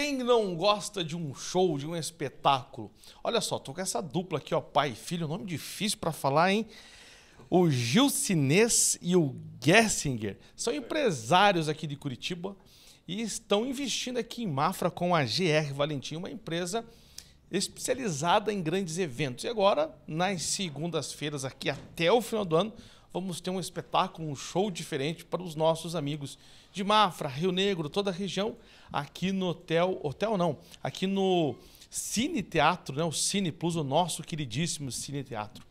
Quem não gosta de um show, de um espetáculo? Olha só, tô com essa dupla aqui, ó, pai e filho, nome difícil para falar, hein? O Gil Sinês e o Gessinger são empresários aqui de Curitiba e estão investindo aqui em Mafra com a GR Valentim, uma empresa especializada em grandes eventos. E agora, nas segundas-feiras aqui até o final do ano, vamos ter um espetáculo, um show diferente para os nossos amigos de Mafra, Rio Negro, toda a região, aqui no hotel, hotel não, aqui no Cine Teatro, né? o Cine Plus, o nosso queridíssimo Cine Teatro.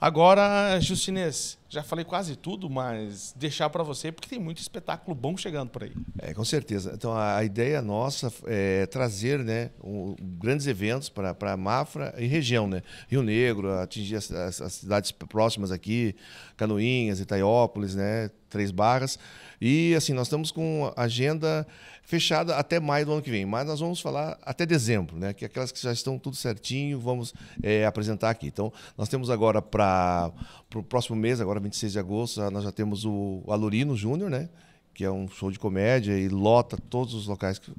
Agora, Justinês, já falei quase tudo, mas deixar para você, porque tem muito espetáculo bom chegando por aí. É, com certeza. Então, a ideia nossa é trazer né, um, grandes eventos para a Mafra e região, né? Rio Negro, atingir as, as, as, cidades próximas aqui, Canoinhas, Itaiópolis, né? Três Barras. E, assim, nós estamos com agenda fechada até maio do ano que vem, mas nós vamos falar até dezembro, né? Que é aquelas que já estão tudo certinho, vamos é, apresentar aqui. Então, nós temos agora para o próximo mês, agora agora, 26 de agosto, nós já temos o Alurino Júnior, né? Que é um show de comédia e lota todos os locais que,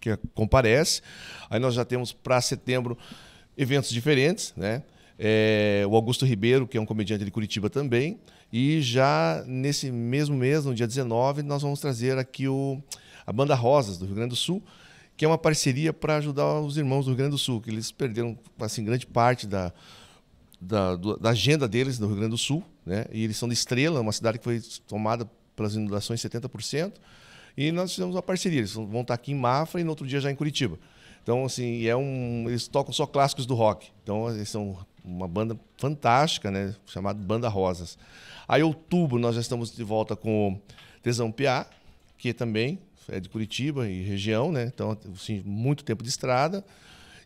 que comparece. Aí nós já temos para setembro eventos diferentes, né? É, o Augusto Ribeiro, que é um comediante de Curitiba também. E já nesse mesmo mês, no dia 19, nós vamos trazer aqui o, a Banda Rosas, do Rio Grande do Sul, que é uma parceria para ajudar os irmãos do Rio Grande do Sul, que eles perderam assim, grande parte da, da, da, agenda deles no Rio Grande do Sul, né? E eles são de Estrela, uma cidade que foi tomada pelas inundações 70%. E nós fizemos uma parceria. Eles vão estar aqui em Mafra e no outro dia já em Curitiba. Então, assim, é um, eles tocam só clássicos do rock. Então, eles são uma banda fantástica, né? Chamada Banda Rosas. Aí, outubro, nós já estamos de volta com o Tesão Piá, que também é de Curitiba e região, né? Então, assim, muito tempo de estrada.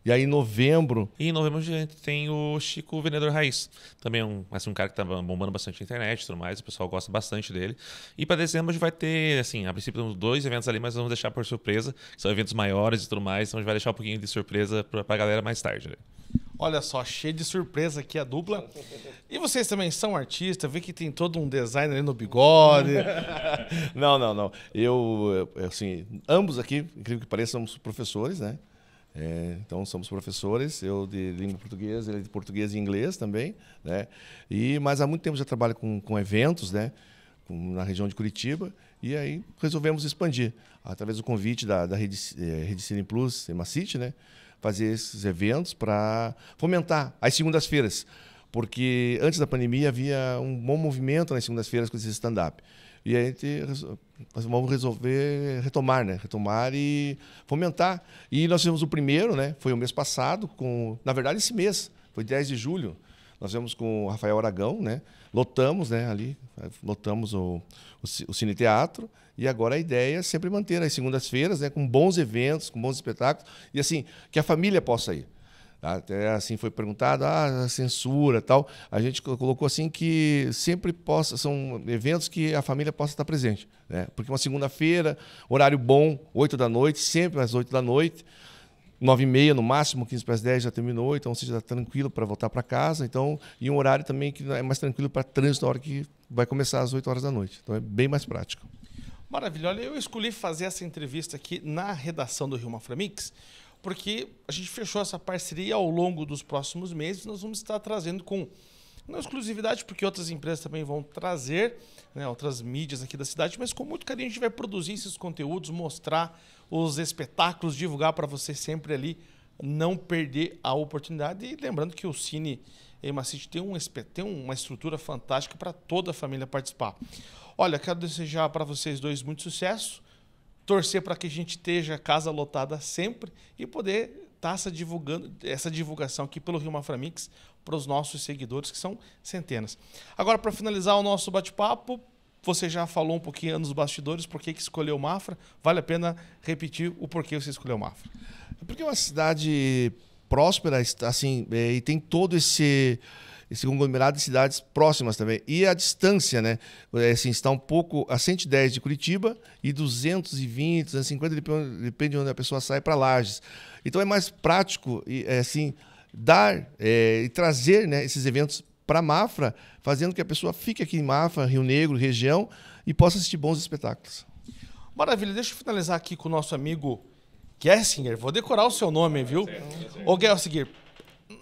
E aí em novembro. E em novembro a gente tem o Chico Vendedor Raiz. Também é um, assim, um cara que tá bombando bastante na internet e tudo mais. O pessoal gosta bastante dele. E para dezembro a gente vai ter, assim, a princípio temos dois eventos ali, mas vamos deixar por surpresa. São eventos maiores e tudo mais. Então a gente vai deixar um pouquinho de surpresa pra, pra galera mais tarde, né? Olha só, cheio de surpresa aqui a dupla. E vocês também são artistas, vê que tem todo um design ali no bigode. não, não, não. Eu, assim, ambos aqui, incrível que pareça, somos professores, né? É, então somos professores, eu de língua portuguesa, ele de português e inglês também, né? E mas há muito tempo já trabalho com, com eventos, né? Com, na região de Curitiba e aí resolvemos expandir através do convite da, da rede, eh, rede Cine Plus, Emacite, né? Fazer esses eventos para fomentar as segundas-feiras porque antes da pandemia havia um bom movimento nas segundas-feiras com esse stand-up. E a gente nós vamos resolver retomar, né? Retomar e fomentar. E nós fizemos o primeiro, né? Foi o mês passado, com na verdade esse mês, foi 10 de julho. Nós fizemos com o Rafael Aragão, né? Lotamos, né? Ali, lotamos o, o, o Cine Teatro. E agora a ideia é sempre manter as segundas-feiras, né? Com bons eventos, com bons espetáculos. E assim, que a família possa ir. Até assim foi perguntado, ah, a censura tal. A gente colocou assim que sempre possa, são eventos que a família possa estar presente. Né? Porque uma segunda-feira, horário bom, 8 da noite, sempre às 8 da noite, 9 e meia no máximo, 15 para as 10 já terminou, então você já tá tranquilo para voltar para casa. Então, e um horário também que é mais tranquilo para trânsito na hora que vai começar às 8 horas da noite. Então é bem mais prático. Maravilha, olha, eu escolhi fazer essa entrevista aqui na redação do Rio Maframix, porque a gente fechou essa parceria ao longo dos próximos meses. Nós vamos estar trazendo com não exclusividade, porque outras empresas também vão trazer, né, outras mídias aqui da cidade, mas com muito carinho a gente vai produzir esses conteúdos, mostrar os espetáculos, divulgar para você sempre ali não perder a oportunidade. E lembrando que o Cine Emacite tem, um, tem uma estrutura fantástica para toda a família participar. Olha, quero desejar para vocês dois muito sucesso torcer para que a gente esteja casa lotada sempre e poder estar tá essa, divulgando, essa divulgação aqui pelo Rio Maframix para os nossos seguidores, que são centenas. Agora, para finalizar o nosso bate-papo, você já falou um pouquinho nos bastidores por que escolheu Mafra. Vale a pena repetir o porquê você escolheu Mafra. É porque é uma cidade próspera, assim, é, e tem todo esse esse conglomerado de cidades próximas também. E a distância, né? É, assim, está um pouco a 110 de Curitiba e 220, 250, depende de onde a pessoa sai, para Lages. Então é mais prático, e, é, assim, dar é, e trazer né, esses eventos para Mafra, fazendo que a pessoa fique aqui em Mafra, Rio Negro, região, e possa assistir bons espetáculos. Maravilha, deixa eu finalizar aqui com o nosso amigo Gessinger. Vou decorar o seu nome, viu? Ô, Gessinger,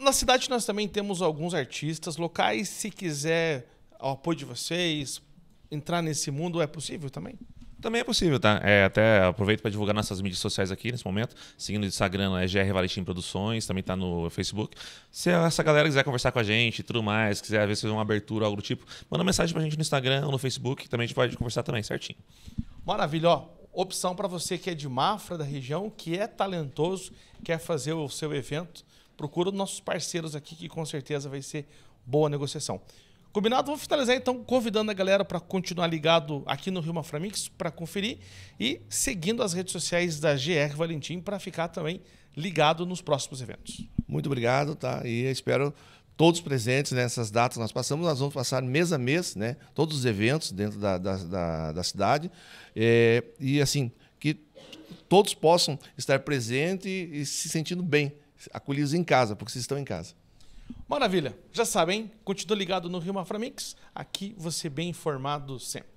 na cidade nós também temos alguns artistas locais. Se quiser o apoio de vocês, entrar nesse mundo é possível também? Também é possível, tá? É, até aproveito para divulgar nossas mídias sociais aqui nesse momento. Seguindo o Instagram é GR Valentim Produções, também tá no Facebook. Se essa galera quiser conversar com a gente e tudo mais, quiser ver se uma abertura ou algo do tipo, manda mensagem para a gente no Instagram ou no Facebook, também a gente pode conversar também, certinho. Maravilha, ó. Opção para você que é de Mafra, da região, que é talentoso, quer fazer o seu evento procura os nossos parceiros aqui, que com certeza vai ser boa negociação. Combinado? Vou finalizar então convidando a galera para continuar ligado aqui no Rio Maframix para conferir e seguindo as redes sociais da GR Valentim para ficar também ligado nos próximos eventos. Muito obrigado, tá? E espero todos presentes nessas né? datas nós passamos, nós vamos passar mês a mês, né? Todos os eventos dentro da, da, da, da cidade. É, e assim, que todos possam estar presentes e, e se sentindo bem acolhidos em casa, porque vocês estão em casa. Maravilha. Já sabem, continua ligado no Rio Maframix. Aqui você bem informado sempre.